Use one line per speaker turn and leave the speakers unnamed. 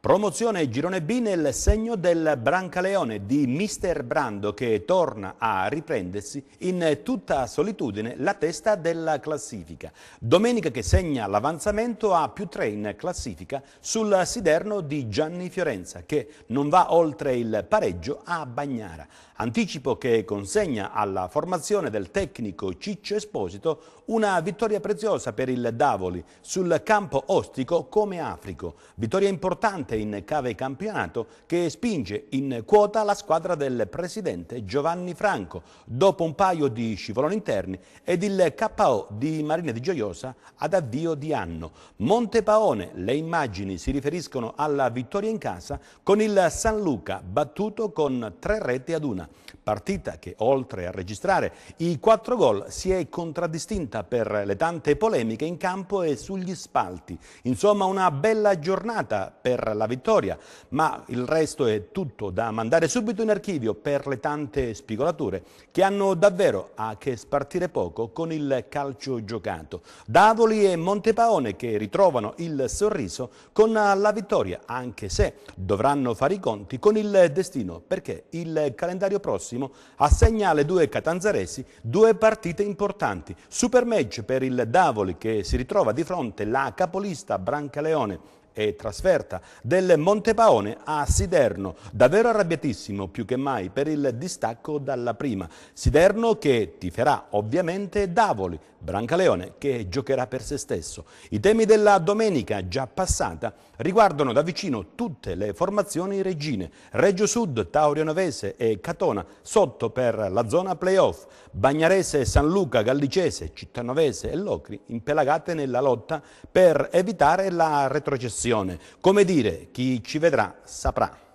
Promozione Girone B nel segno del Brancaleone di Mister Brando che torna a riprendersi in tutta solitudine la testa della classifica. Domenica che segna l'avanzamento a più tre in classifica sul siderno di Gianni Fiorenza che non va oltre il pareggio a Bagnara. Anticipo che consegna alla formazione del tecnico Ciccio Esposito una vittoria preziosa per il Davoli sul campo ostico come Africo. Vittoria importante dominante in cave campionato che spinge in quota la squadra del presidente Giovanni Franco dopo un paio di scivoloni interni ed il KO di Marina di Gioiosa ad avvio di anno. Montepaone, le immagini si riferiscono alla vittoria in casa con il San Luca battuto con tre reti ad una. Partita che oltre a registrare i quattro gol si è contraddistinta per le tante polemiche in campo e sugli spalti. Insomma una bella giornata per la alla vittoria, ma il resto è tutto da mandare subito in archivio per le tante spigolature che hanno davvero a che spartire poco con il calcio giocato. Davoli e Montepaone che ritrovano il sorriso con la vittoria, anche se dovranno fare i conti con il destino, perché il calendario prossimo assegna alle due catanzaresi due partite importanti. Super match per il Davoli che si ritrova di fronte la capolista Brancaleone e trasferta del Montepaone a Siderno, davvero arrabbiatissimo più che mai per il distacco dalla prima. Siderno che tiferà ovviamente Davoli, Brancaleone che giocherà per se stesso. I temi della domenica già passata riguardano da vicino tutte le formazioni regine, Reggio Sud, Taurio Novese e Catona, sotto per la zona playoff, Bagnarese, San Luca, Gallicese, Cittanovese e Locri impelagate nella lotta per evitare la retrocessione situazione. Come dire, chi ci vedrà saprà.